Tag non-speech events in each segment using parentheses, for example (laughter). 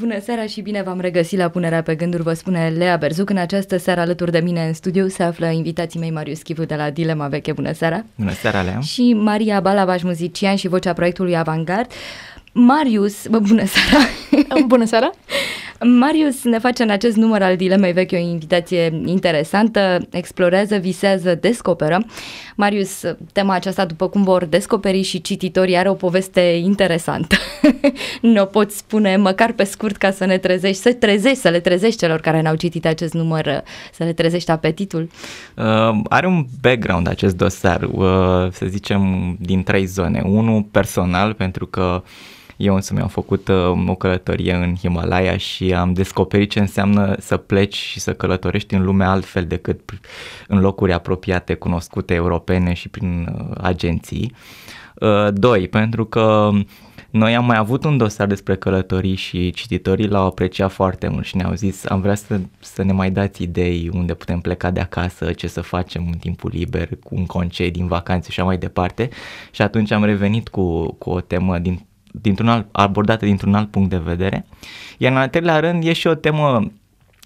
Bună seara și bine v-am regăsit la punerea pe gânduri, vă spune Lea Berzuc. În această seară alături de mine în studiu se află invitații mei Marius Chivu de la Dilema Veche. Bună seara! Bună seara, Lea! Și Maria Balabaș, muzician și vocea proiectului Avangard. Marius, bă, bună seara! Bună seara! (laughs) Marius ne face în acest număr al dilemei vechi o invitație interesantă, explorează, visează, descoperă. Marius, tema aceasta, după cum vor descoperi și cititorii, are o poveste interesantă. (laughs) nu o poți spune măcar pe scurt ca să ne trezești, să trezești, să le trezești celor care n-au citit acest număr, să le trezești apetitul. Uh, are un background acest dosar, uh, să zicem, din trei zone. Unul personal, pentru că uh, eu însă mi-am făcut uh, o călătorie în Himalaya și am descoperit ce înseamnă să pleci și să călătorești în lume altfel decât în locuri apropiate, cunoscute, europene și prin uh, agenții. Uh, doi, pentru că noi am mai avut un dosar despre călătorii și cititorii l-au apreciat foarte mult și ne-au zis am vrea să, să ne mai dați idei unde putem pleca de acasă, ce să facem în timpul liber, cu un concediu, din vacanțe și așa mai departe și atunci am revenit cu, cu o temă din dintr-un alt, abordate dintr-un alt punct de vedere. Iar în al treilea rând e și o temă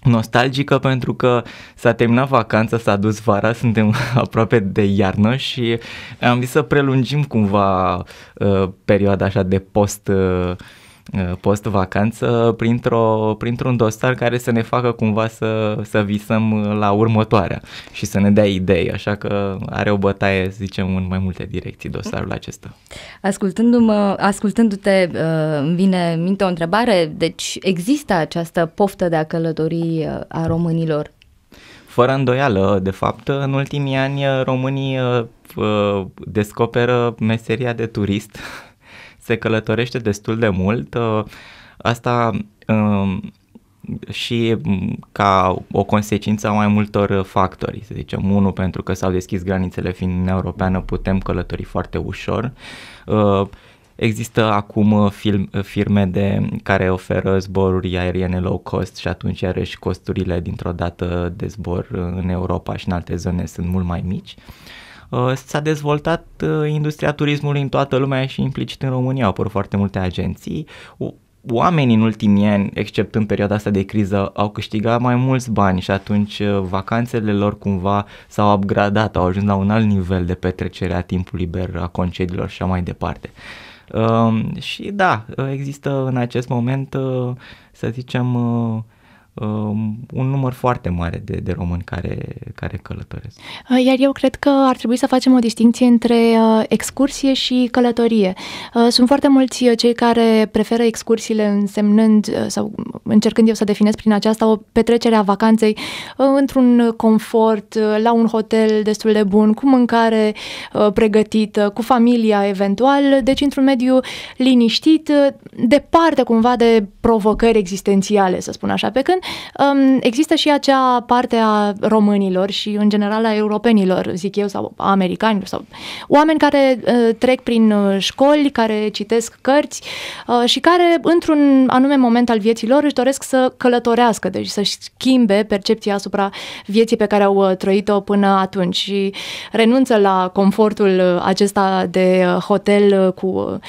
nostalgică pentru că s-a terminat vacanța, s-a dus vara, (laughs) suntem aproape de iarnă și am zis să prelungim cumva uh, perioada așa de post uh, Uh, post-vacanță printr-o, printr-un dosar care să ne facă cumva să, să visăm uh, la următoarea și să ne dea idei, așa că are o bătaie, să zicem, în mai multe direcții dosarul acesta. Ascultându-mă, ascultându-te, uh, îmi vine minte o întrebare, deci există această poftă de a călători a românilor? Fără îndoială, de fapt, în ultimii ani românii descoperă meseria de turist (laughs) se călătorește destul de mult. Uh, asta um, și mm, ca o consecință a mai multor uh, factori, să zicem, unul pentru că s-au deschis granițele fiind Europeană, putem călători foarte ușor. Uh, există acum firme de care oferă zboruri aeriene low cost și atunci iarăși costurile dintr-o dată de zbor în Europa și în alte zone sunt mult mai mici. Uh, Uh, s-a dezvoltat uh, industria turismului în toată lumea și implicit în România au apărut foarte multe agenții. Oamenii în ultimii ani, except în perioada asta de criză, au câștigat mai mulți bani și atunci uh, vacanțele lor cumva s-au upgradat, au ajuns la un alt nivel de petrecere a timpului liber, a concediilor și așa mai departe. Um, și da, există în acest moment, să zicem, Um, un număr foarte mare de, de români care, care călătoresc. Uh, iar eu cred că ar trebui să facem o distinție între uh, excursie și călătorie. Uh, sunt foarte mulți cei care preferă excursiile însemnând sau încercând eu să definez prin aceasta o petrecere a vacanței într-un confort, la un hotel destul de bun, cu mâncare pregătită, cu familia eventual, deci într-un mediu liniștit, departe cumva de provocări existențiale, să spun așa, pe când există și acea parte a românilor și în general a europenilor, zic eu, sau a americanilor, sau oameni care uh, trec prin uh, școli, care citesc cărți uh, și care într-un anume moment al vieții lor își doresc să călătorească, deci să-și schimbe percepția asupra vieții pe care au trăit-o până atunci și renunță la confortul acesta de hotel cu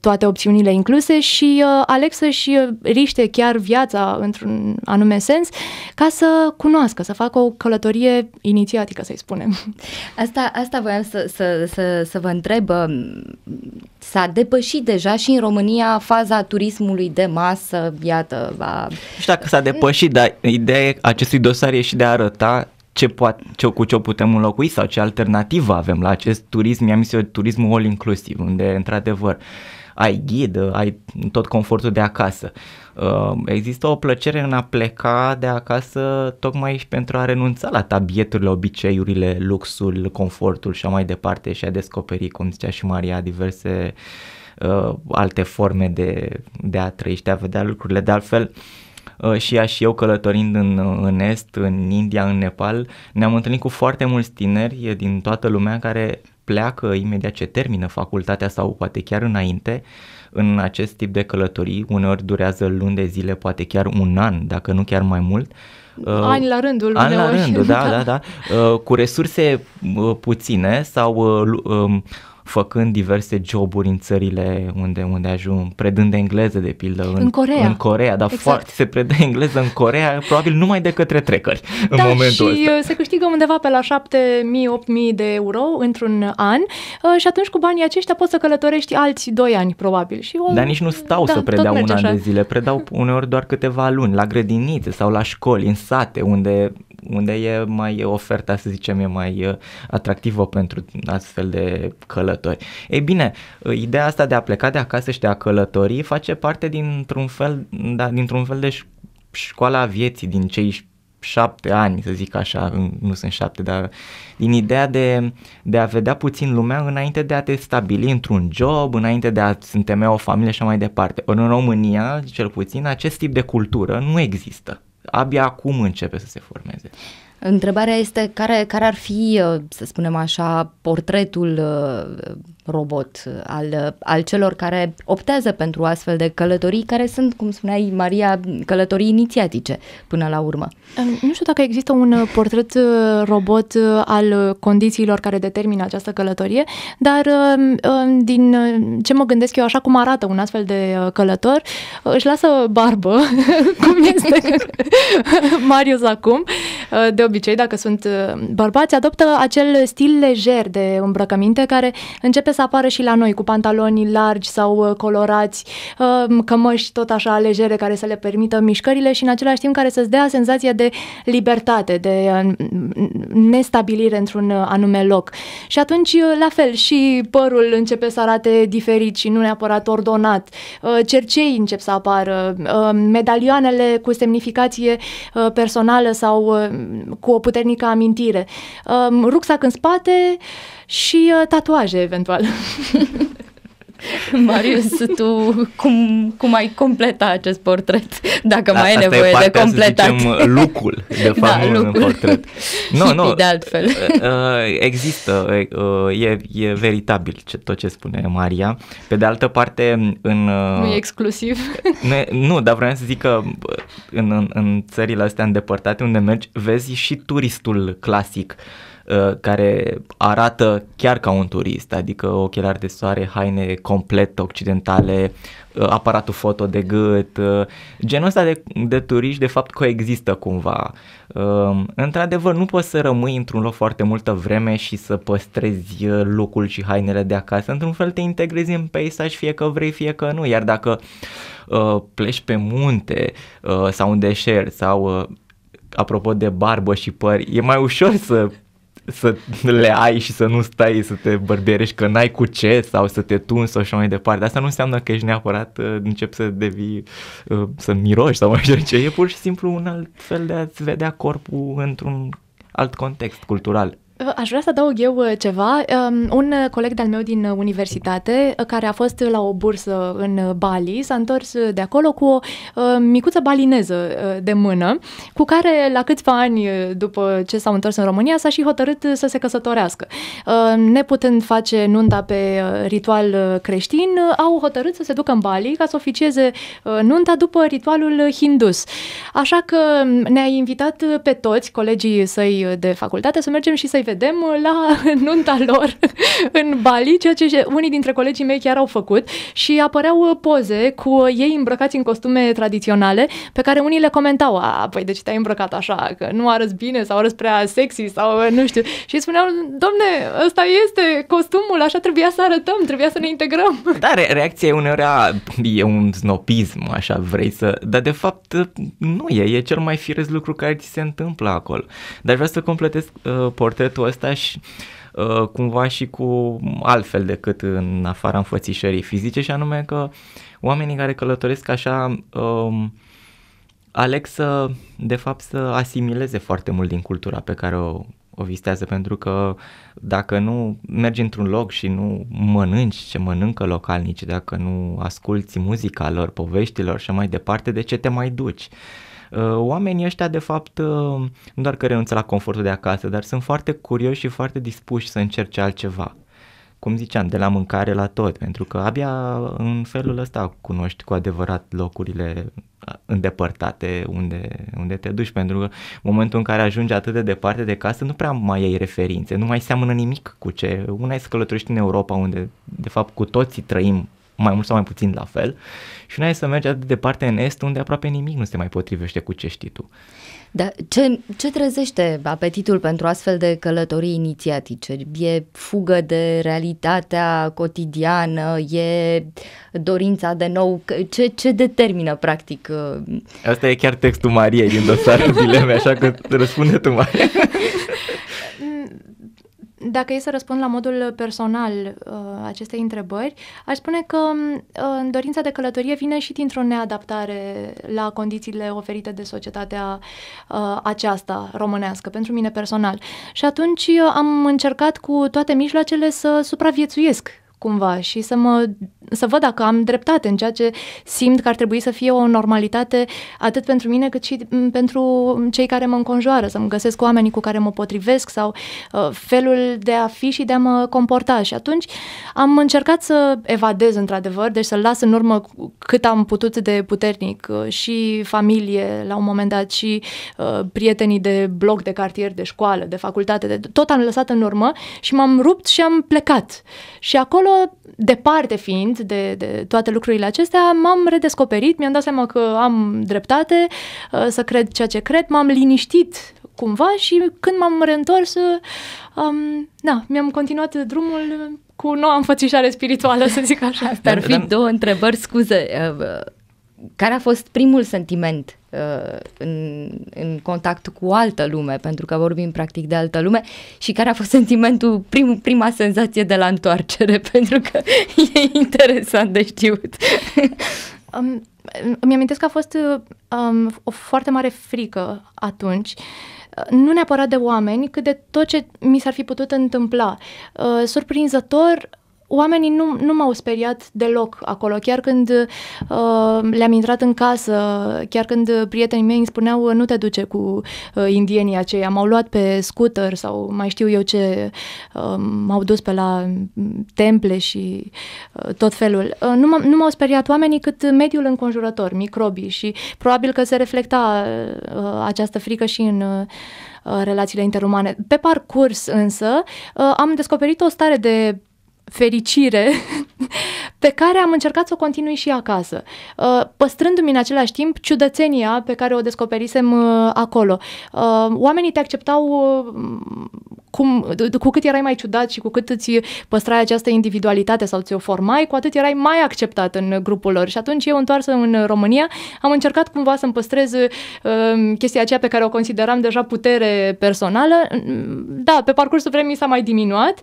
toate opțiunile incluse și aleg să-și riște chiar viața într-un anume sens, ca să cunoască, să facă o călătorie inițiatică, să-i spunem. Asta, asta voiam să, să, să, să vă întreb. Um, s-a depășit deja și în România faza turismului de masă, iată. A... Nu știu dacă s-a depășit, dar ideea acestui dosar e și de a arăta ce poate, ce, cu ce o putem înlocui sau ce alternativă avem la acest turism, mi-am zis eu, turismul all inclusiv, unde într-adevăr ai ghid, ai tot confortul de acasă. Ehm, există o plăcere în a pleca de acasă tocmai și pentru a renunța la tabieturile, obiceiurile, luxul, confortul și mai departe și a descoperi, cum zicea și Maria, diverse uh, alte forme de, de a trăi și de a vedea lucrurile. De altfel, ehm, și ea și eu călătorind în, în Est, în India, în Nepal, ne-am întâlnit cu foarte mulți tineri din toată lumea care pleacă imediat ce termină facultatea sau poate chiar înainte uh, în acest tip de călătorii, uneori durează luni de zile, poate chiar un an, dacă nu chiar mai mult. Uh, ani la rândul. Ani la rândul, da, (laughs) da, da. Uh, cu resurse uh, puține sau um, făcând diverse joburi în țările unde, unde ajung, predând engleză, de pildă. În, în Corea. În Corea, dar exact. foarte se predă engleză în Corea, probabil numai de către trecări în da, momentul și ăsta. Uh, se câștigă undeva pe la 7.000-8.000 de euro într-un an uh, și atunci cu banii aceștia poți să călătorești alți 2 ani, probabil. Și o... Dar nici nu stau da, să predau un an de zile, predau uneori doar câteva luni, la grădinițe sau la școli, în sate, unde unde e mai oferta, să zicem, e mai atractivă pentru astfel de călători. Ei bine, ideea asta de a pleca de acasă și de a călători face parte dintr-un fel, da, dintr-un fel de școala vieții din cei șapte ani, să zic așa, nu sunt șapte, dar din ideea de, de a vedea puțin lumea înainte de a te stabili într-un job, înainte de a-ți întemeia o familie și mai departe. Ori în România, cel puțin, acest tip de cultură nu există abia acum începe să se formeze. Întrebarea este care, care ar fi, uh, să spunem așa, portretul uh, robot uh, al, al celor care optează pentru astfel de călătorii, care sunt, cum spuneai, Maria, călătorii inițiatice până la urmă. Nu știu dacă există un uh, portret uh, robot uh, al condițiilor care determină această călătorie, dar um, um, din ce mă gândesc eu, așa cum arată un astfel de călător, își lasă barbă, (laughs) cum este (laughs) Marius acum. De obicei, dacă sunt bărbați, adoptă acel stil lejer de îmbrăcăminte care începe să apară și la noi, cu pantaloni largi sau colorați, cămăși tot așa legere care să le permită mișcările și în același timp care să-ți dea senzația de libertate, de uh, nestabilire într-un uh, anume loc. Și atunci, uh, la fel, și părul începe să arate diferit și nu neapărat ordonat, cercei încep să apară, medalioanele cu semnificație personală sau cu o puternică amintire, um, rucsac în spate și tatuaje eventual. (laughs) (laughs) Marius, tu cum, cum ai completa acest portret, dacă mai da, mai ai nevoie e de completat? Să zicem, lucrul, de da, fapt, da, nu lucrul. portret. Nu, no, (laughs) nu, no, de altfel. (laughs) Uh, uh, există, uh, e, e veritabil ce, tot ce spune Maria. Pe de altă parte, în... Nu e exclusiv? Ne, nu, dar vreau să zic că în, în, în țările astea îndepărtate unde mergi, vezi și turistul clasic. Uh, care arată chiar ca un turist, adică ochelari de soare, haine complet occidentale, uh, aparatul foto de gât, uh, genul ăsta de, de turiști de fapt coexistă cumva. Um, într-adevăr nu poți să rămâi într-un loc foarte multă vreme și să păstrezi locul și hainele de acasă, într-un fel te integrezi în peisaj fie că vrei, fie că nu, iar dacă pleci pe munte sau în deșert sau apropo de barbă și păr, e mai ușor să să (laughs) le ai și să nu stai să te bărbierești că n-ai cu ce sau să te tunzi sau așa mai departe. Asta nu înseamnă că ești neapărat, uh, începi să devii, uh, să miroși sau mai știu ce. E pur și simplu un alt fel de a-ți vedea corpul într-un alt context cultural. Aș vrea să adaug eu uh, ceva. Um, un uh, coleg de-al meu din uh, universitate, care a fost la o bursă în Bali, s-a întors de acolo cu o micuță balineză de mână, cu care la câțiva ani după ce s-au întors în România s-a și hotărât să se căsătorească. Um, neputând face nunta pe ritual creștin, au hotărât să se ducă în Bali ca să oficieze nunta după ritualul hindus. Așa că um, ne-a invitat pe toți colegii săi de facultate să mergem și să-i vedem uh, la (laughs) nunta lor (laughs) în Bali, ceea ce unii dintre colegii mei chiar au făcut și apăreau uh, poze cu uh, ei îmbrăcați în costume tradiționale pe care unii le comentau, a, păi de ce te-ai îmbrăcat așa, că nu arăți bine sau arăți prea sexy sau nu știu. Și spuneau, domne, ăsta este costumul, așa trebuia să arătăm, trebuia să ne integrăm. (laughs) Da, re- reacția uneori a, e un snopism așa vrei să, dar de fapt nu e, e cel mai firesc lucru care ți se întâmplă acolo. Dar vreau să completez uh, portretul aspectul ăsta și uh, cumva și cu altfel decât în afara înfățișării fizice și anume că oamenii care călătoresc așa um, aleg să, de fapt, să asimileze foarte mult din cultura pe care o, o vistează pentru că dacă nu mergi într-un loc și nu mănânci ce mănâncă localnici, dacă nu asculti muzica lor, poveștilor și mai departe, de ce te mai duci? Uh, Uh, oamenii ăștia, de fapt, uh, nu doar că renunță la confortul de acasă, dar sunt foarte curioși și foarte dispuși să încerce altceva. Cum ziceam, de la mâncare la tot, pentru că abia în felul ăsta cunoști cu adevărat locurile uh, îndepărtate unde, unde te duci, pentru că în momentul în care ajungi atât de departe de casă nu prea mai ai referințe, nu mai seamănă nimic cu ce. Una e să călătorești în Europa unde de fapt cu toții trăim mai mult sau mai puțin la fel și n-ai să mergi atât de departe în est unde aproape nimic nu se mai potrivește cu ce știi tu. Da, ce, ce trezește apetitul pentru astfel de călătorii inițiatice? E fugă de realitatea cotidiană, e dorința de nou, ce, ce determină practic? Uh, Asta e chiar textul Mariei din dosarul (laughs) dilemei, așa că răspunde tu, Maria. (laughs) Dacă e să răspund la modul personal uh, acestei întrebări, aș spune că uh, dorința de călătorie vine și dintr-o neadaptare la condițiile oferite de societatea uh, aceasta românească, pentru mine personal. Și atunci am încercat cu toate mijloacele să supraviețuiesc cumva și să, mă, să văd dacă am dreptate în ceea ce simt că ar trebui să fie o normalitate atât pentru mine cât și pentru cei care mă înconjoară, să-mi găsesc oamenii cu care mă potrivesc sau uh, felul de a fi și de a mă comporta și atunci am încercat să evadez într-adevăr, deci să-l las în urmă cât am putut de puternic uh, și familie la un moment dat și uh, prietenii de bloc, de cartier, de școală, de facultate, de, tot am lăsat în urmă și m-am rupt și am plecat și acolo acolo, departe fiind de, de toate lucrurile acestea, m-am redescoperit, mi-am dat seama că am dreptate uh, să cred ceea ce cred, m-am liniștit cumva și când m-am reîntors, um, da, mi-am continuat drumul cu noua înfățișare spirituală, să zic așa. Ar fi două întrebări, scuze uh, care a fost primul sentiment uh, în, în contact cu altă lume, pentru că vorbim practic de altă lume, și care a fost sentimentul, prim, prima senzație de la întoarcere, (laughs) pentru că e interesant de știut. (laughs) Um, îmi amintesc că a fost um, o foarte mare frică atunci. Uh, nu neapărat de oameni, cât de tot ce mi s-ar fi putut întâmpla. Uh, surprinzător, oamenii nu, nu m-au speriat deloc acolo. Chiar când uh, le-am intrat în casă, chiar când prietenii mei îmi spuneau nu te duce cu uh, indienii aceia, m-au luat pe scooter sau mai știu eu ce, uh, m-au dus pe la mm, temple și uh, tot felul. Uh, nu, m- nu m-au speriat oamenii cât mediul înconjurător, microbii și probabil că se reflecta uh, această frică și în... Uh, relațiile interumane. Pe parcurs însă uh, am descoperit o stare de fericire (laughs) pe care am încercat să o continui și acasă, uh, păstrându-mi în același timp ciudățenia pe care o descoperisem uh, acolo. Uh, oamenii te acceptau cum, cu cât erai mai ciudat și cu cât îți păstrai această individualitate sau ți-o formai, cu atât erai mai acceptat în grupul lor. Și atunci eu, întoarsă în România, am încercat cumva să-mi păstrez chestia aceea pe care o consideram deja putere personală. Mm, da, pe parcursul vremii s-a mai diminuat,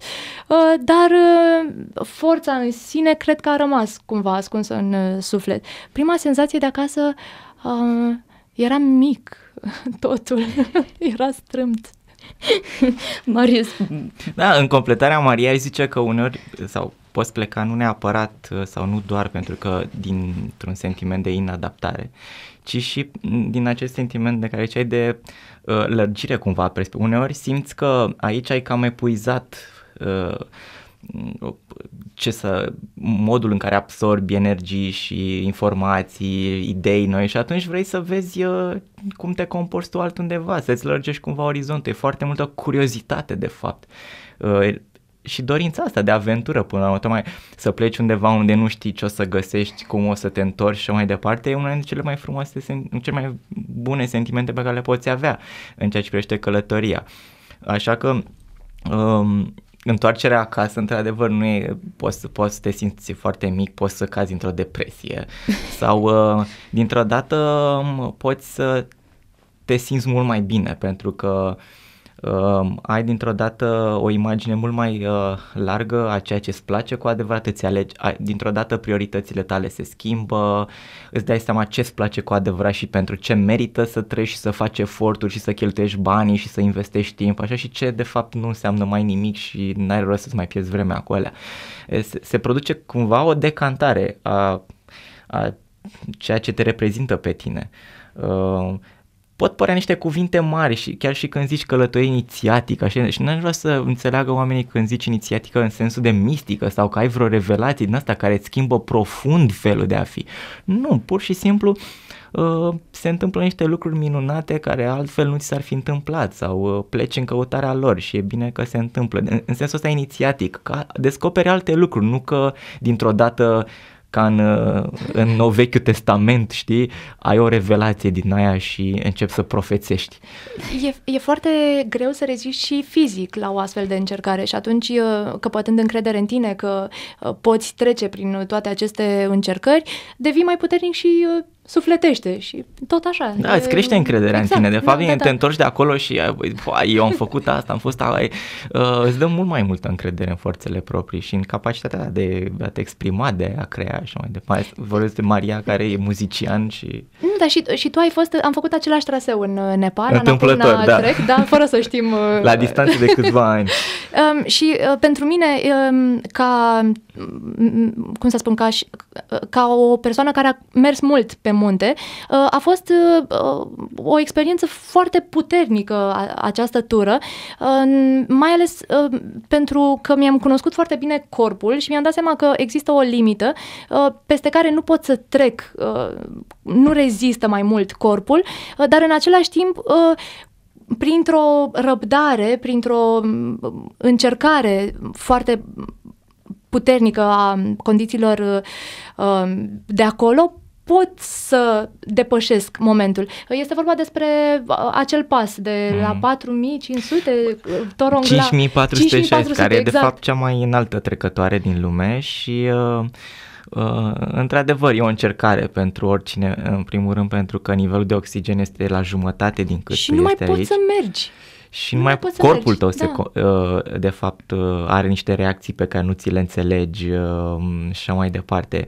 dar forța în sine cred că a rămas cumva ascunsă în uh, suflet. Prima senzație de acasă uh, era mic, (laughs) totul (laughs) era strâmt. (laughs) Marius. Da, în completarea Maria zice că uneori, sau poți pleca nu neapărat uh, sau nu doar pentru că dintr-un sentiment de inadaptare, ci și din acest sentiment de care ai de uh, lărgire cumva Uneori simți că aici ai cam epuizat uh, ce să, modul în care absorbi energii și informații, idei noi și atunci vrei să vezi uh, cum te comporți tu altundeva, să-ți lărgești cumva orizontul, e foarte multă curiozitate de fapt uh, și dorința asta de aventură până la urmă, să pleci undeva unde nu știi ce o să găsești, cum o să te întorci și mai departe, e una dintre cele mai frumoase, cele mai bune sentimente pe care le poți avea în ceea ce privește călătoria. Așa că um, întoarcerea acasă, într-adevăr, nu e, poți, poți să te simți foarte mic, poți să cazi într-o depresie (laughs) sau uh, dintr-o dată um, poți să te simți mult mai bine pentru că uh, uh, ai dintr-o dată o imagine mult mai uh, largă a ceea ce îți place cu adevărat, îți alegi, ai, dintr-o dată prioritățile tale se schimbă, îți dai seama ce îți place cu adevărat și pentru ce merită să treci și să faci eforturi și să cheltuiești banii și să investești timp, așa și ce de fapt nu înseamnă mai nimic și n-ai rost să-ți mai pierzi vremea cu alea. Se, se produce cumva o decantare a, a ceea ce te reprezintă pe tine. Uh, pot părea niște cuvinte mari și chiar și când zici călătorie inițiatică așa, și n-aș vrea să înțeleagă oamenii când zici inițiatică în sensul de mistică sau că ai vreo revelație din asta care îți schimbă profund felul de a fi. Nu, pur și simplu uh, se întâmplă niște lucruri minunate care altfel nu ți s-ar fi întâmplat sau uh, pleci în căutarea lor și e bine că se întâmplă. În sensul ăsta inițiatic, că descoperi alte lucruri, nu că dintr-o dată ca în, uh, în nou vechiul testament, știi, ai o revelație din aia și începi să profețești. E, e foarte greu să reziști și fizic la o astfel de încercare și atunci uh, căpătând încredere în tine că uh, poți trece prin toate aceste încercări, devii mai puternic și sufletește și tot așa. Da, îți crește încrederea exact, în tine. De fapt, da, da, da. te da. întorci de acolo și eu am făcut asta, am fost... ai, uh, îți dă mult mai multă încredere în forțele proprii și în capacitatea de a te exprima, de a crea și mai departe. Vorbesc de Maria, care e muzician și... Nu, mm, dar și, și tu ai fost... Am făcut același traseu în uh, Nepal, Întâmplător, în da. Trec, da, fără să știm... (laughs) Uh, La distanță de câțiva ani. (laughs) um, și uh, pentru mine, um, ca cum să spun, ca, și, ca o persoană care a mers mult pe munte, a fost uh, o experiență foarte puternică această tură, uh, mai ales uh, pentru că mi-am cunoscut foarte bine corpul și mi-am dat seama că există o limită peste care nu pot să trec, nu rezistă mai mult corpul, dar în același timp printr-o răbdare, printr-o încercare foarte puternică a condițiilor uh, de acolo, pot să depășesc momentul. Este vorba despre uh, acel pas de mm. la 4500 Torongla 5406 care e de fapt cea mai înaltă trecătoare din lume și uh, Uh, într-adevăr, e o încercare pentru oricine, în primul rând pentru că nivelul de oxigen este la jumătate din cât și nu mai poți aici. să mergi și nu mai corpul tău, da. se, uh, de fapt, uh, are niște reacții pe care nu ți le înțelegi um, și mai departe.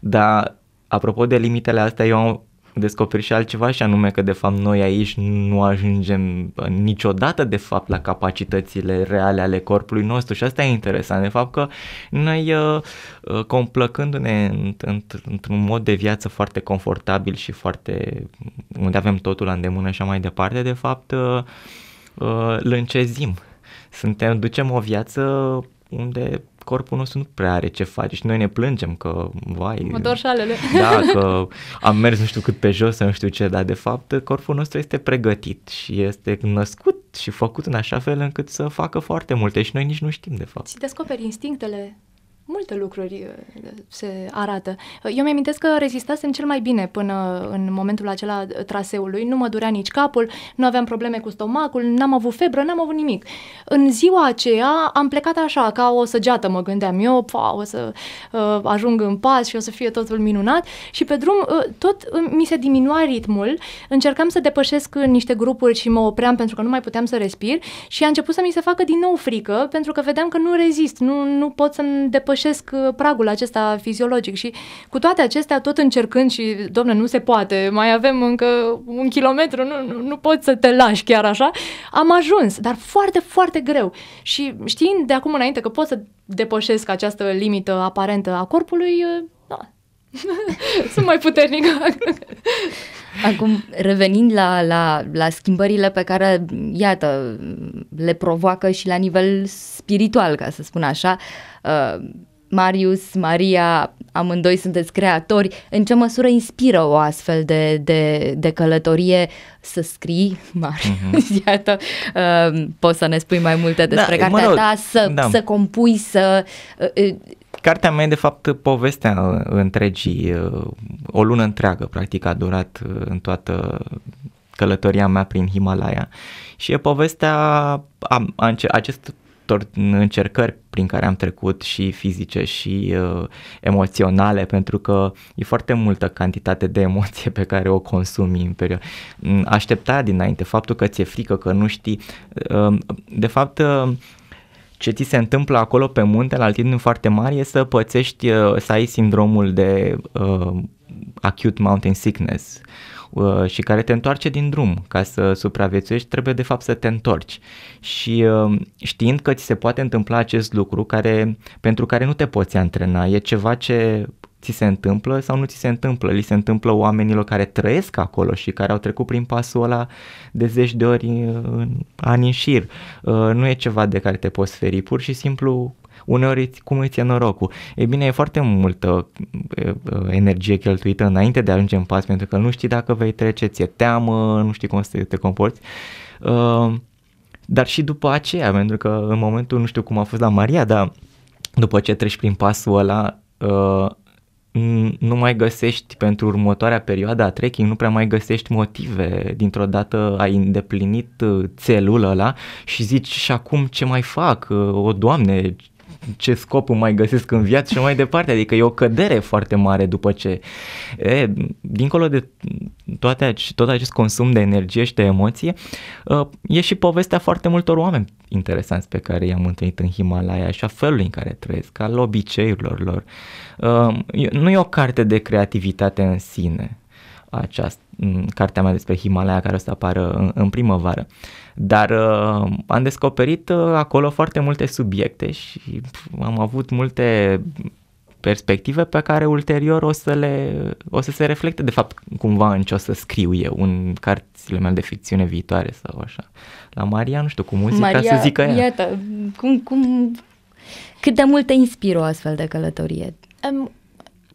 Dar, apropo de limitele astea, eu am descoperit și altceva și anume că de fapt noi aici nu ajungem uh, niciodată de fapt la capacitățile reale ale corpului nostru și asta e interesant, de fapt că noi complăcându-ne într-un mod de viață foarte confortabil și foarte unde avem totul la îndemână și mai departe, de fapt Uh, lâncezim. Suntem, ducem o viață unde corpul nostru nu prea are ce face și noi ne plângem că, vai... Mă dor șalele. Da, (laughs) că am mers nu știu cât pe jos, nu știu ce, dar de fapt corpul nostru este pregătit și este născut și făcut în așa fel încât să facă foarte multe și noi nici nu știm de fapt. Și descoperi instinctele multe lucruri uh, se arată. Uh, eu mi-amintesc că rezistasem cel mai bine până în momentul acela uh, traseului, nu mă durea nici capul, nu aveam probleme cu stomacul, n-am avut febră, n-am avut nimic. În ziua aceea am plecat așa, ca o săgeată, mă gândeam eu, pa, o să uh, ajung în pas și o să fie totul minunat și pe drum uh, tot uh, mi se diminua ritmul, încercam să depășesc niște grupuri și mă opream pentru că nu mai puteam să respir și a început să mi se facă din nou frică pentru că vedeam că nu rezist, nu, nu pot să-mi depășesc depășesc uh, pragul acesta fiziologic și cu toate acestea tot încercând și, domnule, nu se poate, mai avem încă un kilometru, nu, nu, nu poți să te lași chiar așa, am ajuns, dar foarte, foarte greu. Și știind de acum înainte că pot să depășesc această limită aparentă a corpului, uh, da, (laughs) sunt mai puternică. (laughs) Acum, revenind la, la, la schimbările pe care, iată, le provoacă și la nivel spiritual, ca să spun așa, uh, Marius, Maria, amândoi sunteți creatori, în ce măsură inspiră o astfel de, de, de călătorie să scrii, (laughs) Marius, mm-hmm. (laughs) iată, uh, poți să ne spui mai multe da, despre da, cartea rog, ta, să, da. să compui, să... Uh, uh, Cartea mea e de fapt povestea întregii, uh, o lună întreagă practic a durat uh, în toată călătoria mea prin Himalaya și e povestea, a, a, acest multor încercări prin care am trecut și fizice și uh, emoționale, pentru că e foarte multă cantitate de emoție pe care o consumi în perioadă. Mm, aștepta dinainte, faptul că ți-e frică, că nu știi, uh, de fapt... Uh, ce ți se întâmplă acolo pe munte, la altitudini foarte mari, e să pățești, uh, să ai sindromul de uh, acute mountain sickness, Uh, și care te întoarce din drum. Ca să supraviețuiești trebuie de fapt să te întorci. Și uh, știind că ți se poate întâmpla acest lucru care, pentru care nu te poți antrena, e ceva ce ți se întâmplă sau nu ți se întâmplă. Li se întâmplă oamenilor care trăiesc acolo și care au trecut prin pasul ăla de zeci de ori uh, în ani în șir. Nu e ceva de care te poți feri, pur și simplu uneori cum îți e norocul. E bine, e foarte multă energie cheltuită înainte de a ajunge în pas, pentru că nu știi dacă vei trece, ți-e teamă, nu știi cum să te comporți. Uh, dar și după aceea, pentru că în momentul, nu știu cum a fost la Maria, dar după ce treci prin pasul ăla, uh, nu mai găsești pentru următoarea perioadă a trekking, nu prea mai găsești motive. Dintr-o dată ai îndeplinit uh, țelul ăla și zici și acum ce mai fac? O, doamne, ce scop îmi mai găsesc în viață și mai departe. Adică e o cădere foarte mare după ce... E, dincolo de toate, tot acest consum de energie și de emoție, ă, e și povestea foarte multor oameni interesanți pe care i-am întâlnit în Himalaya și a felului în care trăiesc, al obiceiurilor lor. Ă, nu e o carte de creativitate în sine, această cartea mea despre Himalaya care o să apară în, în primăvară. Dar uh, am descoperit uh, acolo foarte multe subiecte și am avut multe perspective pe care ulterior o să, le, o să se reflecte de fapt cumva în ce o să scriu eu în carțile mele de ficțiune viitoare sau așa. La Maria, nu știu, cu muzica Maria, să zică ea. Iată, cum, cum, cât de mult te inspiră o astfel de călătorie? Um,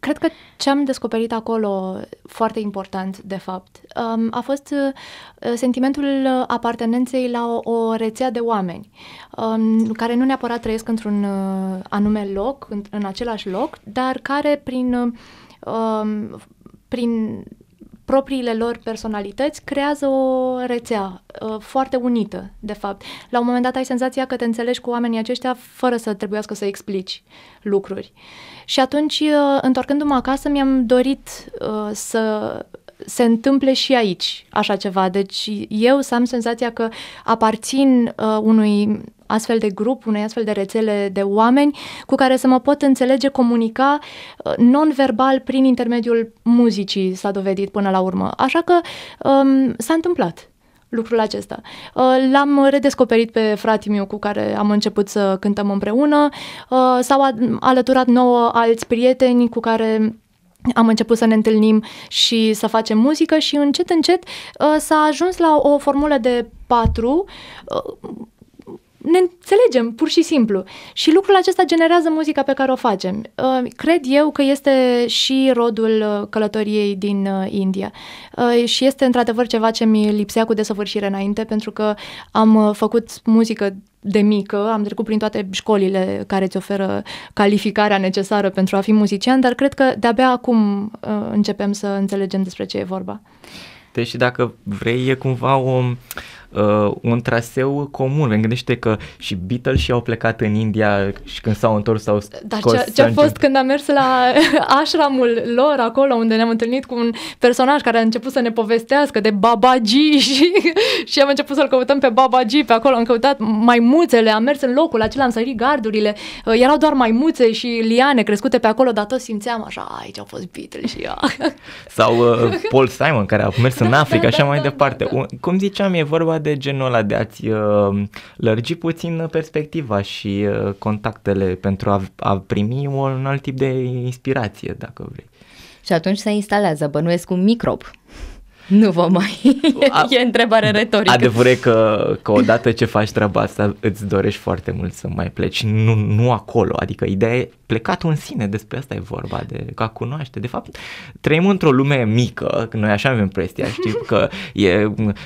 Cred că ce am descoperit acolo, foarte important, de fapt, um, a fost uh, sentimentul apartenenței la o rețea de oameni um, care nu neapărat trăiesc într-un uh, anume loc, în, în același loc, dar care prin, um, prin propriile lor personalități creează o rețea uh, foarte unită, de fapt. La un moment dat ai senzația că te înțelegi cu oamenii aceștia fără să trebuiască să explici lucruri. Și atunci, uh, întorcându-mă acasă, mi-am dorit uh, să se întâmple și aici așa ceva. Deci eu să am senzația că aparțin uh, unui astfel de grup, unei astfel de rețele de oameni cu care să mă pot înțelege, comunica uh, non-verbal prin intermediul muzicii, s-a dovedit până la urmă. Așa că um, s-a întâmplat lucrul acesta. Uh, l-am redescoperit pe fratimiu cu care am început să cântăm împreună, uh, s-au alăturat nouă alți prieteni cu care am început să ne întâlnim și să facem muzică și încet, încet s-a ajuns la o formulă de patru ne înțelegem, pur și simplu. Și lucrul acesta generează muzica pe care o facem. Uh, cred eu că este și rodul uh, călătoriei din uh, India. Și este într-adevăr ceva ce mi lipsea cu desăvârșire înainte, pentru că am făcut muzică de mică, am trecut prin toate școlile care îți oferă calificarea necesară pentru a fi muzician, dar cred că de-abia acum începem să înțelegem despre ce e vorba. Deci dacă vrei, e cumva o, uh, un traseu comun. Gândește că și Beatles și au plecat în India și când s-au întors s-au Dar ce, ce a fost când am mers la (laughs) ashramul lor acolo unde ne-am întâlnit cu un personaj care a început să ne povestească de Babaji (laughs) și, și am început să-l căutăm pe Babaji pe acolo. Am căutat maimuțele, am mers în locul acela, am sărit gardurile. Uh, erau doar maimuțe și liane crescute pe acolo, dar tot simțeam așa, aici au fost Beatles și eu. Sau uh, (laughs) Paul Simon care a mers în da, Africa da, și așa da, mai da, departe. Da, da. cum ziceam, e vorba de genul ăla de a-ți uh, lărgi puțin perspectiva și uh, contactele pentru a, a primi un alt tip de inspirație, dacă vrei. Și atunci se instalează, bănuiesc, un microb nu vă mai... A, (laughs) e întrebare retorică. Adevăr e că, că odată ce faci treaba asta, îți dorești foarte mult să mai pleci. Nu, nu acolo, adică ideea e plecatul în sine, despre asta e vorba, de Ca cunoaște. De fapt, trăim într-o lume mică, noi așa avem prestia, știi, (laughs) că e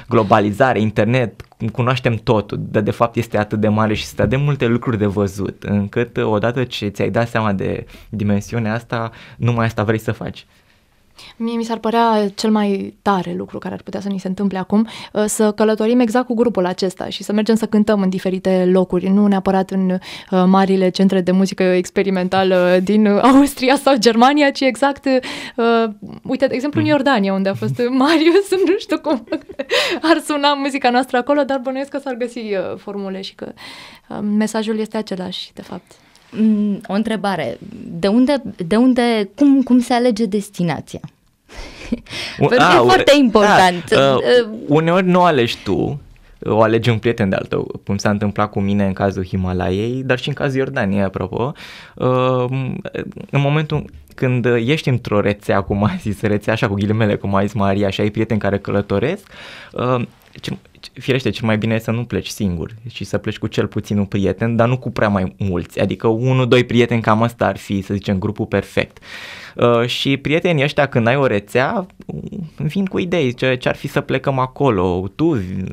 globalizare, internet, cunoaștem totul, dar de fapt este atât de mare și sunt de multe lucruri de văzut, încât odată ce ți-ai dat seama de dimensiunea asta, nu mai asta vrei să faci. Mie mi s-ar părea cel mai tare lucru care ar putea să ni se întâmple acum, uh, să călătorim exact cu grupul acesta și să mergem să cântăm în diferite locuri, nu neapărat în uh, marile centre de muzică experimentală din uh, Austria sau Germania, ci exact, uh, uite, de exemplu, în mm. Iordania, unde a fost (laughs) Marius, nu știu cum ar suna muzica noastră acolo, dar bănuiesc că s-ar găsi formule și că mesajul este același, de fapt. Mm, o întrebare. De unde, de unde cum, cum se alege destinația? Pentru că e foarte important. Da, uh, uneori nu alegi tu, o alegi un prieten de-al tău, cum s-a întâmplat cu mine în cazul Himalayei, dar și în cazul Iordaniei, apropo. Uh, în momentul când ești într-o rețea, cum ai zis, rețea așa cu ghilimele, cum a zis Maria, și ai prieteni care călătoresc, uh, ce, firește, cel mai bine e să nu pleci singur și să pleci cu cel puțin un prieten, dar nu cu prea mai mulți, adică unul, doi prieteni, cam asta ar fi, să zicem, grupul perfect. Uh, Uh, și prietenii ăștia când ai o rețea vin cu idei, ce, ce ar fi să plecăm acolo, tu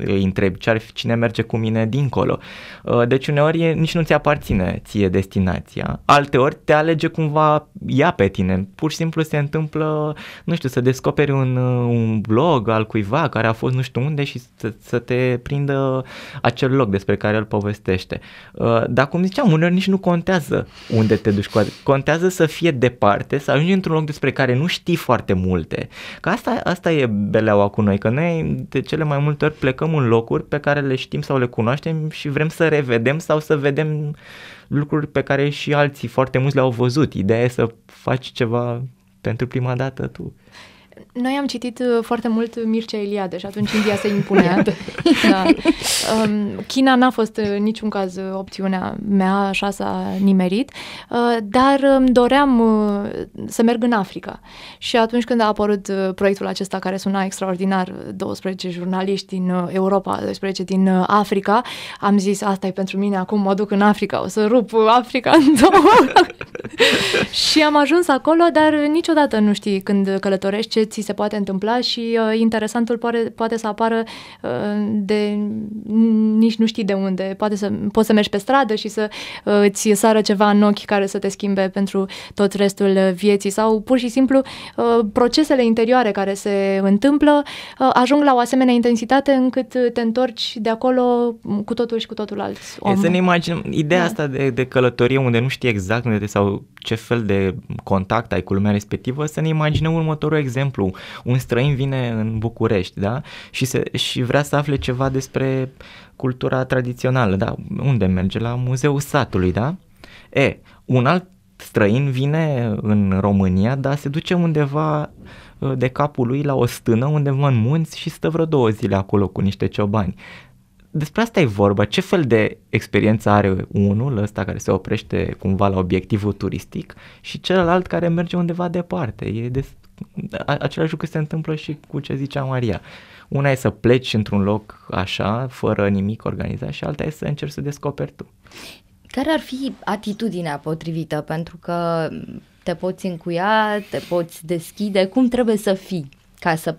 îi întrebi ce ar fi, cine merge cu mine dincolo. Uh, deci uneori e, nici nu ți aparține ție destinația, alteori te alege cumva ea pe tine, pur și simplu se întâmplă, nu știu, să descoperi un, uh, un blog al cuiva care a fost nu știu unde și să, să te prindă acel loc despre care îl povestește. dar cum ziceam, uneori nici nu contează unde te duci, contează să fie departe, să ajungi într-un loc despre care nu știi foarte multe. Că asta, asta e beleaua cu noi, că noi de cele mai multe ori plecăm în locuri pe care le știm sau le cunoaștem și vrem să revedem sau să vedem lucruri pe care și alții foarte mulți le-au văzut. Ideea e să faci ceva pentru prima dată tu. Noi am citit uh, foarte mult Mircea Eliade și atunci India se impunea. (laughs) Da. da. um, China n-a fost în uh, niciun caz uh, opțiunea mea, așa s-a nimerit, uh, dar îmi um, doream uh, să merg în Africa. Și atunci când a apărut uh, proiectul acesta care suna extraordinar, 12 jurnaliști din uh, Europa, 12 din uh, Africa, am zis asta e pentru mine, acum mă duc în Africa, o să rup Africa în două. (laughs) și am ajuns acolo, dar niciodată nu știi când călătorești ce ți se poate întâmpla și uh, interesantul poate poate să apară uh, de nici nu știi de unde. Poate să, poți să mergi pe stradă și să uh, îți sară ceva în ochi care să te schimbe pentru tot restul uh, vieții sau pur și simplu uh, procesele interioare care se întâmplă uh, ajung la o asemenea intensitate încât te întorci de acolo cu totul și cu totul alt om. E să ne imaginăm ideea da. asta de, de călătorie unde nu știi exact unde te sau ce fel de contact ai cu lumea respectivă, să ne imaginăm următorul exemplu un străin vine în București, da? Și, se, și vrea să afle ceva despre cultura tradițională, da? Unde merge? La Muzeul Satului, da? E, un alt străin vine în România, dar se duce undeva uh, de capul lui la o stână, undeva în munți și stă vreo două zile acolo cu niște ciobani despre asta e vorba, ce fel de experiență are unul ăsta care se oprește cumva la obiectivul turistic și celălalt care merge undeva departe. E des, același lucru se întâmplă și cu ce zicea Maria. Una e să pleci într-un loc așa, fără nimic organizat și alta e să încerci să descoperi tu. Care ar fi atitudinea potrivită? Pentru că te poți încuia, te poți deschide, cum trebuie să fii ca să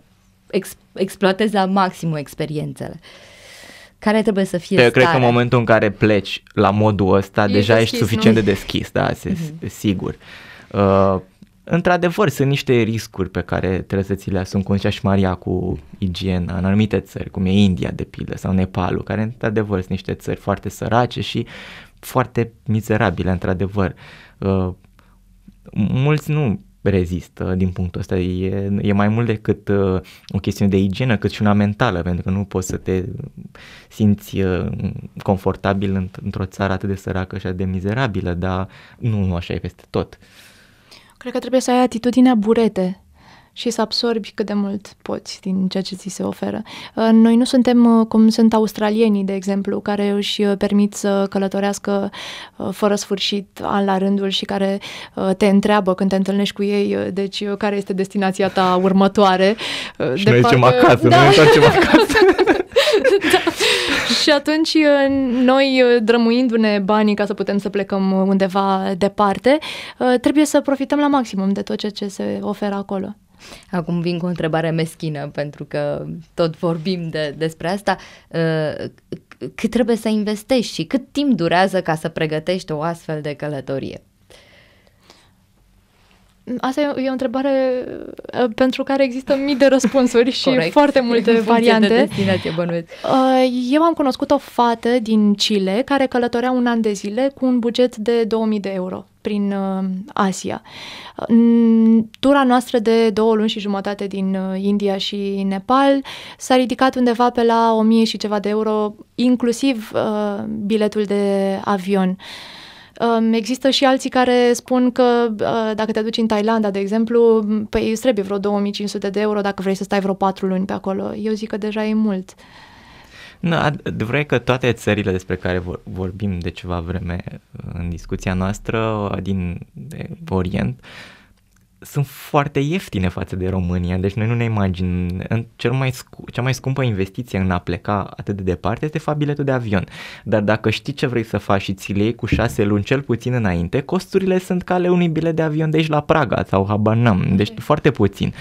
ex- exploatezi la maximum experiențele? Care trebuie să fie Eu cred că în momentul în care pleci la modul ăsta, ești deja deschis, ești suficient nu? de deschis, da, se, mm-hmm. sigur. Uh, într-adevăr, sunt niște riscuri pe care trebuie să ți le asumi, cum și Maria, cu igiena în anumite țări, cum e India, de pildă, sau Nepalul, care, într-adevăr, sunt niște țări foarte sărace și foarte mizerabile, într-adevăr. Uh, mulți nu rezistă din punctul ăsta. E, e mai mult decât uh, o chestiune de igienă, cât și una mentală, pentru că nu poți să te simți uh, confortabil într- într-o țară atât de săracă și atât de mizerabilă, dar nu, nu așa e peste tot. Uh, Cred că trebuie să ai atitudinea burete și să absorbi cât de mult poți din ceea ce ți se oferă. Uh, noi nu suntem uh, cum sunt australienii, de exemplu, care își uh, permit să călătorească fără sfârșit an la rândul și care te întreabă când te întâlnești cu ei, deci care este destinația ta următoare. Și de noi parte... acasă, da. noi (laughs) acasă. da. Și atunci noi, drămuindu-ne banii ca să putem să plecăm undeva departe, trebuie să profităm la maximum de tot ceea ce se oferă acolo. Acum vin cu o întrebare meschină, pentru că tot vorbim de, despre asta. Uh, cât trebuie să investești și cât timp durează ca să pregătești o astfel de călătorie? Asta e o, întrebare uh, pentru care există mii de răspunsuri și Corect. foarte multe (laughs) în variante. De uh, Eu am cunoscut o fată din Chile care călătorea un an de zile cu un buget de 2000 de euro prin uh, Asia. Tura noastră de două luni și jumătate din uh, India și Nepal s-a ridicat undeva pe la 1000 și ceva de euro, inclusiv uh, biletul de avion. Um, există și alții care spun că uh, dacă te duci în Thailanda, de exemplu, păi îți trebuie vreo 2500 de euro dacă vrei să stai vreo 4 luni pe acolo. Eu zic că deja e mult. Uh, nu, ad, e că toate țările despre care vorbim de ceva vreme uh, în discuția noastră uh, din de Orient sunt foarte ieftine față de România, deci noi nu ne imaginăm. Cel mai scu- cea mai scumpă investiție în a pleca atât de departe este fa biletul de avion. Dar dacă știi ce vrei să faci și ți le cu șase luni cel puțin înainte, costurile sunt cale unui bilet de avion de aici la Praga sau habar n-am, deci foarte puțin.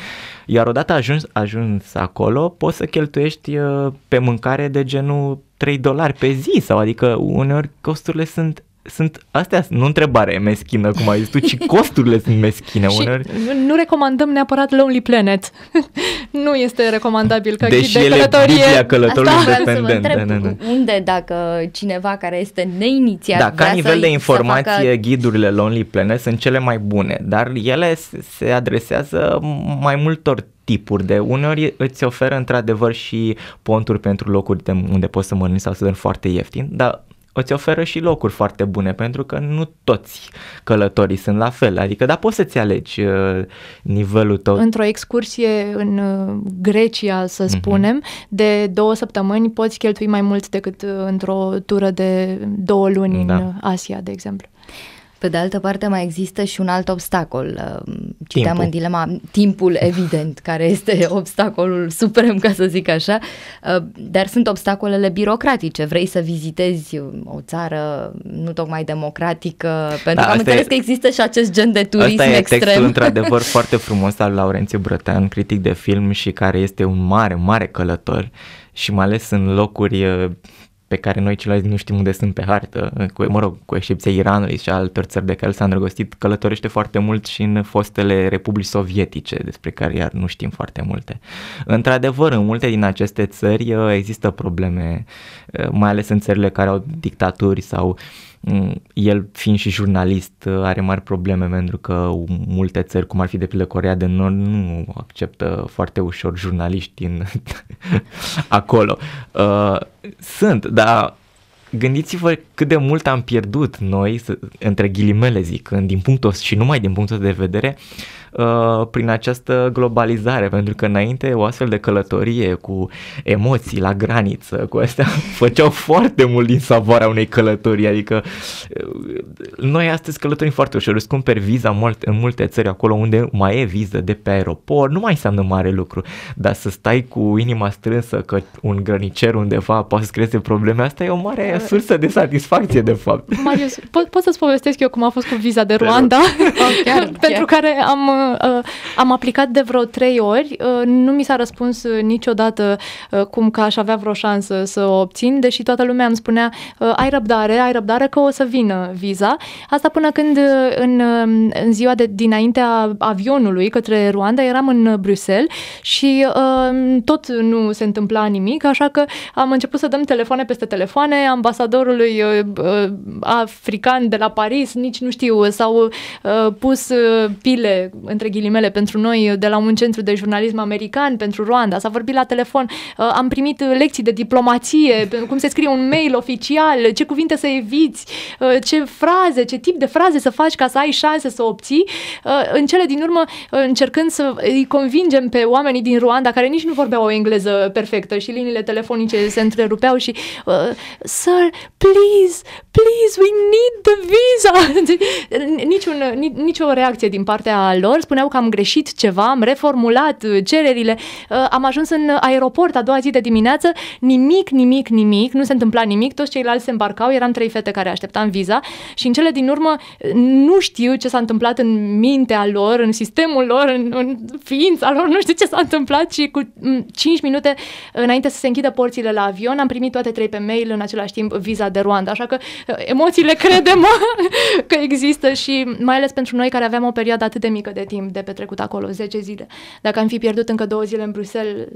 Iar odată ajuns, ajuns acolo, poți să cheltuiești uh, pe mâncare de genul 3 dolari pe zi sau adică uneori costurile sunt sunt, astea nu întrebare meschină, cum ai zis tu, ci (laughs) costurile sunt meschine uneori. Nu recomandăm neapărat Lonely Planet. (laughs) nu este recomandabil ca Deși de călătorie. Biblia călătorului Asta independent. Să întreb, da, da, da, da. Unde dacă cineva care este neinițiat Da, ca nivel de informație, facă... ghidurile Lonely Planet sunt cele mai bune, dar ele se adresează mai multor tipuri de uneori îți oferă într-adevăr și ponturi pentru locuri de unde poți să mănânci sau să dăm foarte ieftin, dar îți oferă și locuri foarte bune, pentru că nu toți călătorii sunt la fel. Adică, da, poți să-ți alegi uh, nivelul tău. Într-o excursie în uh, Grecia, să mhm. spunem, mm-hmm. de două săptămâni poți cheltui mai mult decât uh, într-o tură de două luni da. în Asia, de exemplu. Pe de altă parte, mai există și un alt obstacol. Uh, citeam timpul. în dilema timpul, (laughs) evident, care este obstacolul suprem, ca să zic așa, uh, dar sunt obstacolele birocratice. Vrei să vizitezi o țară nu tocmai democratică, pentru da, că am înțeles e, că există și acest gen de turism asta e extrem. textul, (laughs) într-adevăr, foarte frumos al Laurențiu Brătean, critic de film și care este un mare, mare călător și mai ales în locuri uh, pe care noi ceilalți nu știm unde sunt pe hartă, cu, mă rog, cu excepția Iranului și altor țări de care s-a îndrăgostit, călătorește foarte mult și în fostele republici sovietice, despre care iar nu știm foarte multe. Într-adevăr, în multe din aceste țări uh, există probleme, uh, mai ales în țările care au dictaturi sau uh, Mm, el fiind și jurnalist uh, are mari probleme pentru că multe țări, cum ar fi de pildă Corea de Nord, nu acceptă foarte ușor jurnaliști în, (laughs) acolo. Uh, sunt, dar gândiți-vă cât de mult am pierdut noi, între ghilimele zic, din punctul și numai din punctul de vedere, uh, prin această globalizare, pentru că înainte o astfel de călătorie cu emoții la graniță, cu astea, (laughs) făceau foarte mult din savoarea unei călătorii, adică uh, noi astăzi călătorim foarte ușor, îți cumperi viza mult, în multe țări acolo unde mai e viză de pe aeroport, nu mai înseamnă mare lucru, dar să stai cu inima strânsă că un grănicer undeva poate să creeze probleme, asta e o mare e sursă de satisfacție, de fapt. Marius, po- pot să-ți povestesc eu cum a fost cu viza de Ruanda? (laughs) oh, chiar, (laughs) Pentru chiar. care am, uh, am aplicat de vreo trei ori. Uh, nu mi s-a răspuns uh, niciodată uh, cum că aș avea vreo șansă să o obțin, deși toată lumea îmi spunea uh, ai răbdare, ai răbdare că o să vină viza. Asta până când uh, în, um, în ziua de dinaintea avionului către Ruanda eram în Bruxelles și uh, tot nu se întâmpla nimic, așa că am început să dăm telefoane peste telefoane, am ambasadorului uh, uh, african de la Paris, nici nu știu, s-au uh, pus pile, între ghilimele, pentru noi de la un centru de jurnalism american pentru Rwanda, s-a vorbit la telefon, am primit lecții de diplomație, cum se scrie un mail oficial, ce cuvinte să eviți, ce fraze, ce tip de fraze să faci ca să ai șanse să obții. În cele din urmă, încercând să îi convingem pe oamenii din Rwanda, care nici nu vorbeau o engleză perfectă și liniile telefonice se întrerupeau și să sir, please, please, we need the visa. (laughs) Niciun, nici, nicio reacție din partea lor. Spuneau că am greșit ceva, am reformulat uh, cererile, uh, am ajuns în aeroport a doua zi de dimineață, nimic, nimic, nimic, nu se întâmpla nimic, toți ceilalți se îmbarcau, eram trei fete care așteptam viza și în cele din urmă uh, nu știu ce s-a întâmplat în mintea lor, în sistemul lor, în, în ființa lor, nu știu ce s-a întâmplat și cu 5 mm, minute înainte să se închidă porțile la avion, am primit toate trei pe mail în același timp schimb viza de Rwanda, așa că uh, emoțiile credem (laughs) că există și mai ales pentru noi care aveam o perioadă atât de mică de timp de petrecut acolo, 10 zile. Dacă am fi pierdut încă două zile în Bruxelles,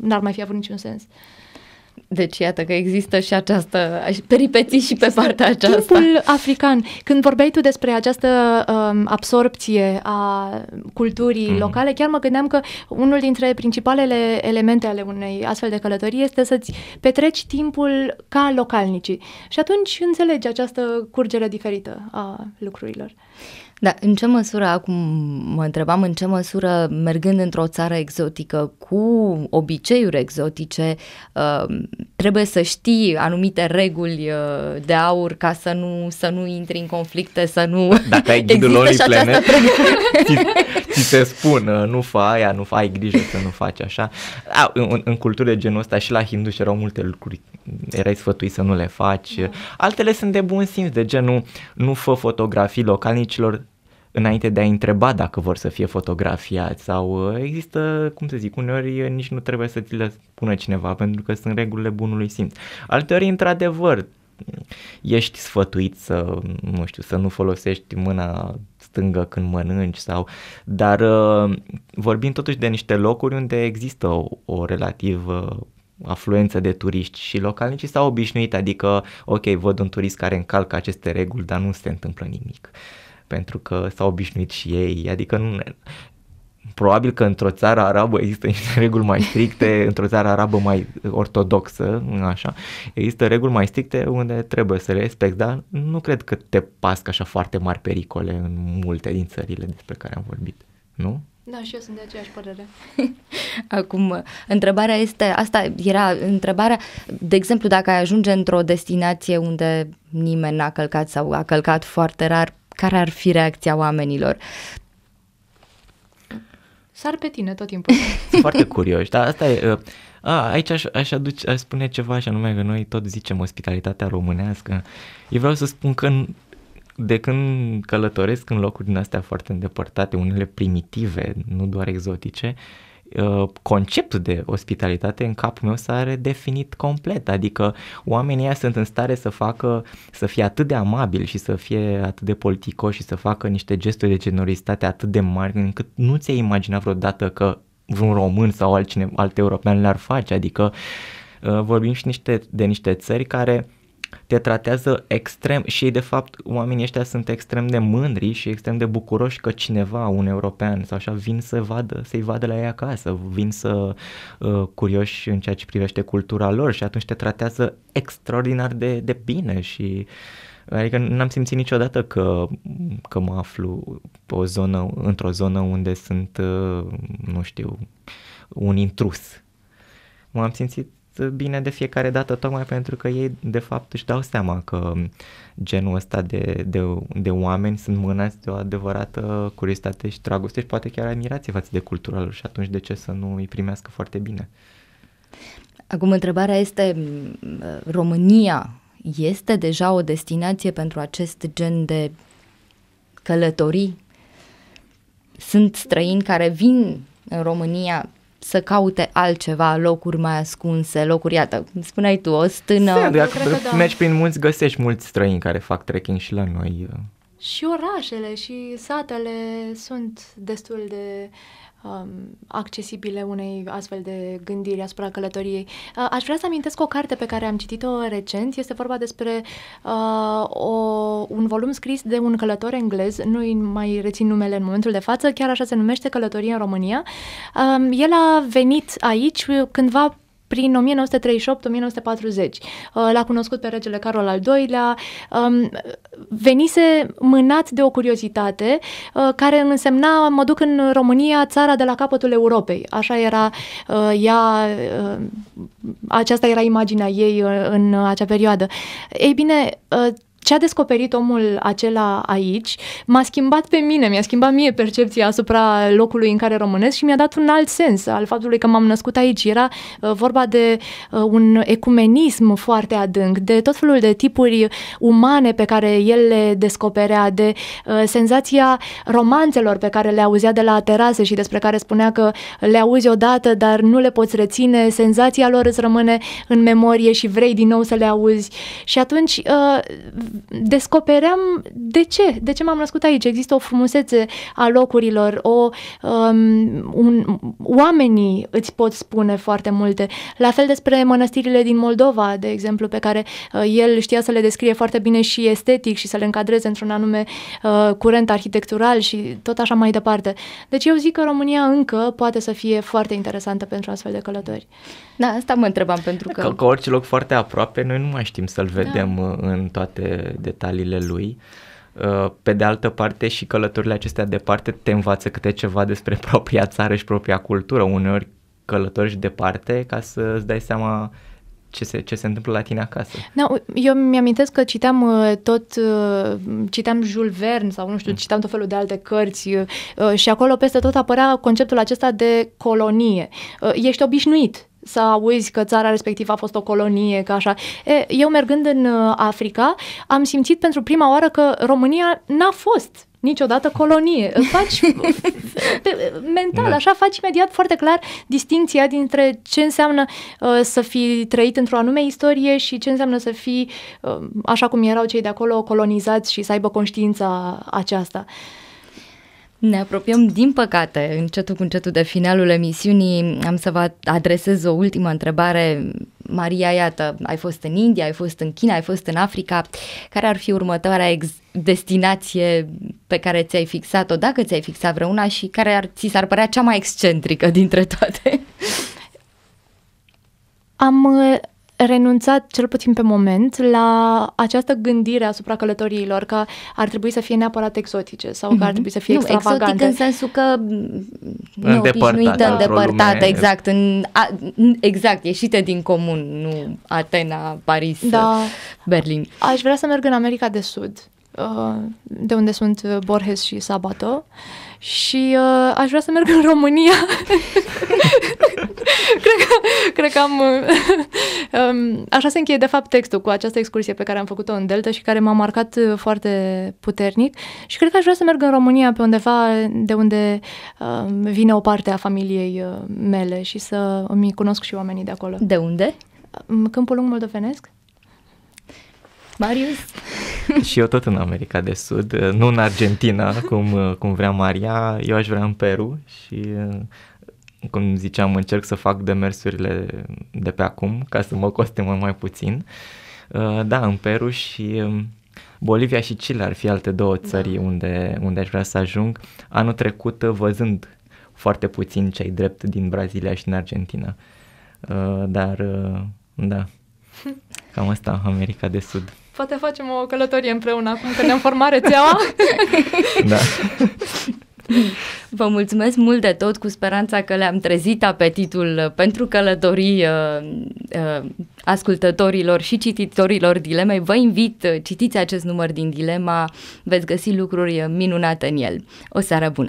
n-ar mai fi avut niciun sens. Deci iată că există și această peripeții și pe partea aceasta. Timpul african. Când vorbeai tu despre această um, absorpție a culturii mm. locale, chiar mă gândeam că unul dintre principalele elemente ale unei astfel de călătorii este să-ți petreci timpul ca localnicii. Și atunci înțelegi această curgere diferită a lucrurilor. Da, în ce măsură, acum mă întrebam, în ce măsură, mergând într-o țară exotică cu obiceiuri exotice, uh, trebuie să știi anumite reguli uh, de aur ca să nu, să nu intri în conflicte, să nu Dacă ai (laughs) ghidul Există această Planet, (laughs) ți (laughs) se spun, ă, nu fa aia, nu fa, ai grijă să nu faci așa. A, în, în culturi de genul ăsta și la hinduși erau multe lucruri, erai sfătuit să nu le faci. Altele sunt de bun simț, de genul nu fă fotografii localnicilor înainte de a întreba dacă vor să fie fotografiați sau ă, există, cum să zic, uneori ă, nici nu trebuie să ți le spună cineva pentru că sunt regulile bunului simț. Alteori, într-adevăr, ești sfătuit să, nu știu, să nu folosești mâna stângă când mănânci sau... Dar uh, vorbim totuși de niște locuri unde există o, o relativ uh, afluență de turiști și localnicii s-au obișnuit, adică, ok, văd un turist care încalcă aceste reguli, dar nu se întâmplă nimic pentru că s-au obișnuit și ei, adică nu, probabil că într-o țară arabă există niște (laughs) reguli mai stricte, într-o țară arabă mai ortodoxă, așa, există reguli mai stricte unde trebuie să le respecti, dar nu cred că te pasc așa foarte mari pericole în multe din țările despre care am vorbit, nu? Da, și eu sunt de aceeași părere. (laughs) Acum, întrebarea este, asta era întrebarea, de exemplu, dacă ai ajunge într-o destinație unde nimeni n-a călcat sau a călcat foarte rar, care ar fi reacția oamenilor? sar pe tine tot timpul. (laughs) Sunt foarte curioși, dar asta e... Uh, a, aici aș, aș, aduce, aș spune ceva așa numai că noi tot zicem ospitalitatea românească. Eu vreau să spun că în, de când călătoresc în locuri din astea foarte îndepărtate, unele primitive, nu doar exotice, uh, Uh, conceptul de ospitalitate în capul meu s-a redefinit complet, adică oamenii ăia sunt în stare să facă, să fie atât de amabili și să fie atât de politicoși și să facă niște gesturi de generozitate atât de mari încât nu ți-ai imaginat vreodată că vreun român sau altcine, alt european le-ar face, adică uh, vorbim și niște, de niște țări care te tratează extrem și ei de fapt oamenii ăștia sunt extrem de mândri și extrem de bucuroși că cineva, un european sau așa, vin să vadă, să-i vadă la ei acasă, vin să uh, curioși în ceea ce privește cultura lor și atunci te tratează extraordinar de, de bine și Adică n-am simțit niciodată că, că mă aflu pe o zonă, într-o zonă unde sunt, uh, nu știu, un intrus. M-am simțit bine de fiecare dată, tocmai pentru că ei de fapt își dau seama că genul ăsta de, de, de oameni sunt mânați de o adevărată curiozitate și dragoste și poate chiar admirație față de cultura lor și atunci de ce să nu îi primească foarte bine. Acum întrebarea este, România este deja o destinație pentru acest gen de călătorii? Sunt străini care vin în România să caute altceva, locuri mai ascunse, locuri, iată, spuneai tu, o stână. Se, dacă da. mergi prin munți, găsești mulți străini care fac trekking și la noi. Uh. Și orașele și satele sunt destul de um, accesibile unei astfel de gândiri asupra călătoriei. Uh, aș vrea să amintesc o carte pe care am citit-o recent. Este vorba despre uh, o, un volum scris de un călător englez. Nu mai rețin numele în momentul de față, chiar așa se numește Călătorie în România. Uh, el a venit aici uh, cândva prin 1938-1940. Uh, l-a cunoscut pe regele Carol al II-lea, um, venise mânat de o curiozitate uh, care însemna mă duc în România, țara de la capătul Europei. Așa era uh, ea, aceasta era imaginea ei în acea perioadă. Ei bine, ce a descoperit omul acela aici m-a schimbat pe mine, mi-a schimbat mie percepția asupra locului în care rămânesc și mi-a dat un alt sens al faptului că m-am născut aici. Era uh, vorba de uh, un ecumenism foarte adânc, de tot felul de tipuri umane pe care el le descoperea, de uh, senzația romanțelor pe care le auzea de la terase și despre care spunea că le auzi odată, dar nu le poți reține, senzația lor îți rămâne în memorie și vrei din nou să le auzi. Și atunci uh, descopeream de ce, de ce m-am născut aici. Există o frumusețe a locurilor, o, um, un, oamenii îți pot spune foarte multe. La fel despre mănăstirile din Moldova, de exemplu, pe care uh, el știa să le descrie foarte bine și estetic și să le încadreze într-un anume uh, curent arhitectural și tot așa mai departe. Deci eu zic că România încă poate să fie foarte interesantă pentru astfel de călători. Da, asta mă întrebam pentru că... Că, că orice loc foarte aproape, noi nu mai știm să-l da. vedem da. în toate detaliile lui. Uh, pe de altă parte și călătorile acestea departe te învață câte ceva despre (laughs) propria țară și propria cultură. Uneori călătorești departe ca să îți dai seama ce se, ce se întâmplă la tine acasă. Da, eu mi-amintesc că citeam uh, tot, uh, citeam Jules Verne sau nu știu, mm. citeam tot felul de alte cărți și acolo peste tot apărea conceptul acesta de colonie. Ești obișnuit să auzi că țara respectivă a fost o colonie, că așa. E, eu mergând în uh, Africa, am simțit pentru prima oară că România n-a fost niciodată colonie. faci (laughs) mental, așa faci imediat foarte clar distinția dintre ce înseamnă uh, să fi trăit într-o anume istorie și ce înseamnă să fii, uh, așa cum erau cei de acolo, colonizați și să aibă conștiința aceasta. Uh, ne apropiem, din păcate, încetul cu încetul de finalul emisiunii. Am să vă adresez o ultimă întrebare. Maria, iată, ai fost în India, ai fost în China, ai fost în Africa. Care ar fi următoarea ex- destinație pe care ți-ai fixat-o, dacă ți-ai fixat vreuna și care ar, ți s-ar părea cea mai excentrică dintre toate? Am renunțat, cel puțin pe moment, la această gândire asupra călătoriilor că ar trebui să fie neapărat exotice sau că ar mhm. trebui să fie nu, extravagante. exotic în sensul că mm, neobișnuită, îndepărtată, exact, în, a, exact, ieșite din comun, nu Atena, Paris, da. Berlin. Aș vrea să merg în America de Sud, uh, de unde sunt Borges și Sabato și uh, aș vrea să merg în România (laughs) (laughs) cred, că, cred că am... (laughs) Um, așa se încheie, de fapt, textul cu această excursie pe care am făcut-o în Delta și care m-a marcat uh, foarte puternic și cred că aș vrea să merg în România pe undeva de unde um, vine o parte a familiei uh, mele și să îmi cunosc și oamenii de acolo. De unde? Um, Câmpul Lung Moldovenesc. Marius? și eu tot în America de Sud, uh, nu în Argentina, cum, cum vrea Maria, eu aș vrea în Peru și cum ziceam, încerc să fac demersurile de pe acum ca să mă coste mai, mai puțin. Uh, da, în Peru și um, Bolivia și Chile ar fi alte două da. țări da. unde, unde aș vrea să ajung. Anul trecut, uh, văzând foarte puțin cei drept din Brazilia și din Argentina. Uh, dar, da, (laughs) cam asta, America de Sud. Poate facem o călătorie împreună acum că ne-am format rețeaua. (laughs) da. (laughs) (laughs) Vă mulțumesc mult de tot cu speranța că le-am trezit apetitul uh, pentru călătorii uh, uh, ascultătorilor și cititorilor Dilemei. Vă invit, uh, citiți acest număr din Dilema, veți găsi lucruri uh, minunate în el. O seară bună!